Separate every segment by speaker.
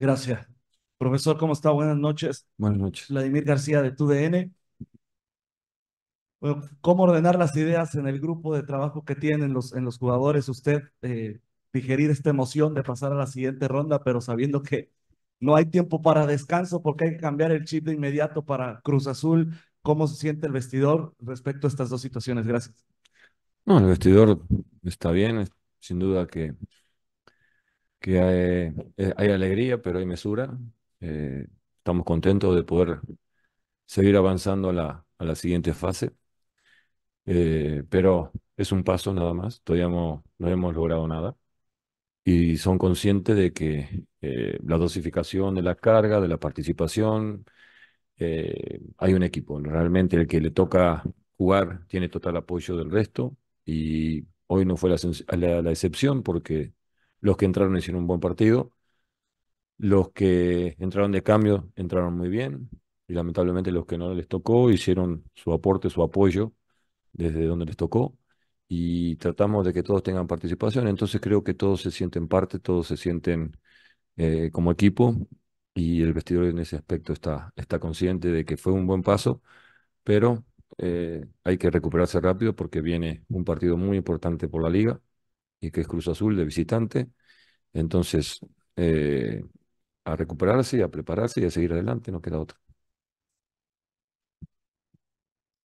Speaker 1: Gracias. Profesor, ¿cómo está? Buenas noches. Buenas noches. Vladimir García de TUDN. ¿Cómo ordenar las ideas en el grupo de trabajo que tienen los, en los jugadores? Usted eh, digerir esta emoción de pasar a la siguiente ronda, pero sabiendo que no hay tiempo para descanso porque hay que cambiar el chip de inmediato para Cruz Azul. ¿Cómo se siente el vestidor respecto a estas dos situaciones? Gracias. No, el vestidor está bien, sin duda que que eh, hay, alegría, pero hay mesura. Eh, estamos contentos de poder seguir avanzando a la, a la siguiente fase, eh, pero es un paso nada más, todavía no, hemos logrado nada. Y son conscientes de que la dosificación de la carga, de la participación, hay un equipo. Realmente el que le toca jugar tiene total apoyo del resto y hoy no fue la excepción porque los que entraron hicieron un buen partido. Los que entraron de cambio entraron muy bien. Y lamentablemente los que no les tocó hicieron su aporte, su apoyo desde donde les tocó. Y tratamos de que todos tengan participación. Entonces creo que todos se sienten parte, todos se sienten eh, como equipo. Y el vestidor en ese aspecto está, está consciente de que fue un buen paso, pero eh, hay que recuperarse rápido porque viene un partido muy importante por la liga y que es Cruz Azul de visitante entonces, eh, a recuperarse, a prepararse y a seguir adelante, no queda otra.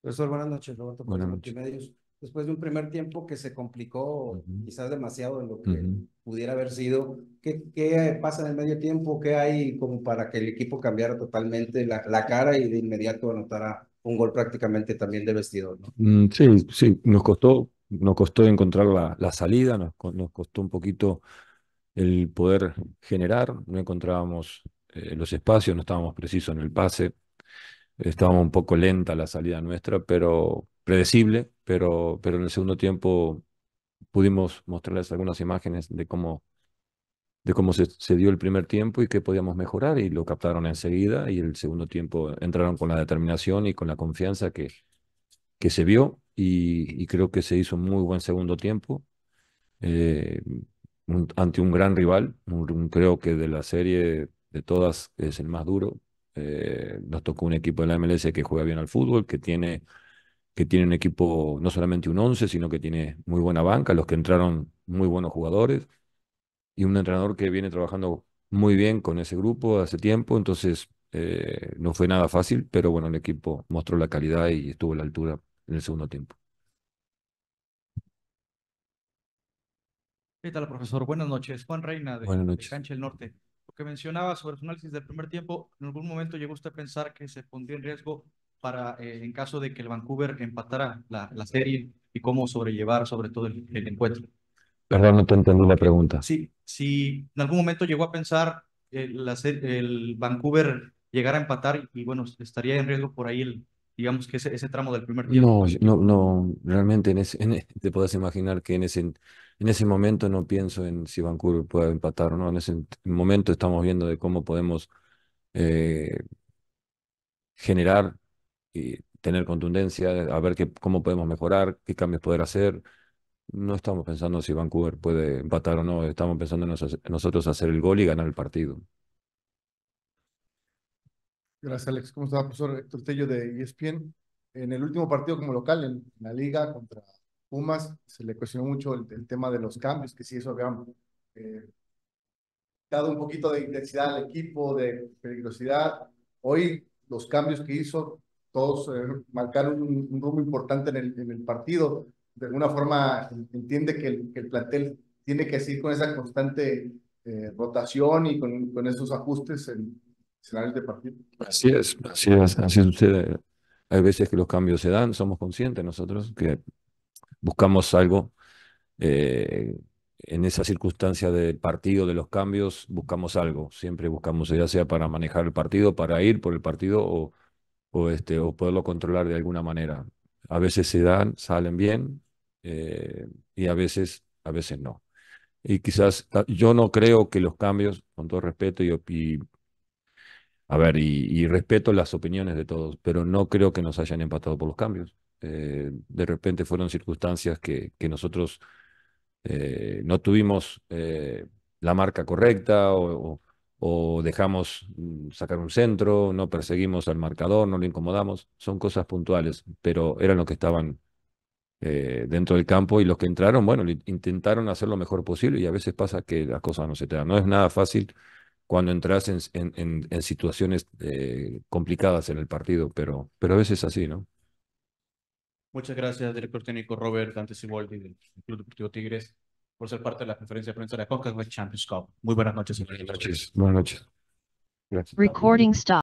Speaker 1: Profesor, buenas noches, Después de un primer tiempo que se complicó quizás demasiado en lo que pudiera haber sido, ¿qué, ¿qué, pasa en el medio tiempo? ¿Qué hay como para que el equipo cambiara totalmente la, la cara y de inmediato anotara un gol prácticamente también de vestidor? Mm, sí, sí, nos costó, nos costó encontrar la, la salida, nos, nos costó un poquito el poder generar, no encontrábamos eh, los espacios, no estábamos precisos en el pase, estábamos un poco lenta la salida nuestra, pero predecible, pero, pero en el segundo tiempo pudimos mostrarles algunas imágenes de cómo, de cómo se, dio el primer tiempo y qué podíamos mejorar y lo captaron enseguida y el segundo tiempo entraron con la determinación y con la confianza que, que se vio y, creo que se hizo un muy buen segundo tiempo. Eh, ante un gran rival, creo que de la serie de todas es el más duro. Eh, nos tocó un equipo de la MLS que juega bien al fútbol, que tiene, que tiene un equipo, no solamente un 11, sino que tiene muy buena banca, los que entraron muy buenos jugadores, y un entrenador que viene trabajando muy bien con ese grupo hace tiempo, entonces eh, no fue nada fácil, pero bueno, el equipo mostró la calidad y estuvo a la altura en el segundo tiempo. ¿Qué tal, profesor? Buenas noches. Juan Reina, de, Cancha del Norte. Lo que mencionaba sobre su análisis del primer tiempo, ¿en algún momento llegó usted a pensar que se pondría en riesgo para, eh, en caso de que el Vancouver empatara la, la serie y cómo sobrellevar sobre todo el, encuentro? Perdón, no te entendí la pregunta. Sí, si en algún momento llegó a pensar el, eh, el Vancouver llegara a empatar y, bueno, estaría en riesgo por ahí el, digamos que ese, ese tramo del primer día. No, no, no, realmente en e, te puedes imaginar que en ese, en ese momento no pienso en si Vancouver pueda empatar o no, en ese momento estamos viendo de cómo podemos eh, generar y tener contundencia, a ver qué, cómo podemos mejorar, qué cambios poder hacer. No estamos pensando si Vancouver puede empatar o no, estamos pensando en nosotros hacer el gol y ganar el partido. Gracias, Alex. ¿Cómo está, profesor Héctor de ESPN? En el último partido como local en la liga contra Pumas, se le cuestionó mucho el, tema de los cambios, que sí, eso habían eh, dado un poquito de intensidad al equipo, de peligrosidad. Hoy, los cambios que hizo, todos eh, marcaron un, rumbo importante en el, en el, partido. De alguna forma, entiende que el, plantel tiene que seguir con esa constante eh, rotación y con, con esos ajustes en, de partido. Así es, así es, sucede. Eh. Hay veces que los cambios se dan, somos conscientes nosotros que buscamos algo eh, en esa circunstancia del partido, de los cambios, buscamos algo. Siempre buscamos, ya sea para manejar el partido, para ir por el partido o, o, este, o poderlo controlar de alguna manera. A veces se dan, salen bien eh, y a veces, a veces no. Y quizás ah, yo no creo que los cambios, con todo respeto y, y a ver, y, respeto las opiniones de todos, pero no creo que nos hayan empatado por los cambios. Eh, de repente fueron circunstancias que, nosotros eh, no tuvimos eh, la marca correcta o, dejamos mm, sacar un centro, no perseguimos al marcador, no le incomodamos. Son cosas puntuales, pero eran los que estaban dentro del campo y los que entraron, bueno, intentaron hacer lo mejor posible y a veces pasa que las cosas no se te dan. No es nada fácil cuando entras en, en, en, en situaciones eh, complicadas en el partido, pero, pero a veces así, ¿no? Muchas gracias, director técnico Robert Dante Siboldi del Club Deportivo Tigres, por ser parte de la conferencia de prensa de la CONCACAF Champions Cup. Muy buenas noches. Buenas noches. Buenas noches. Gracias. Recording stop.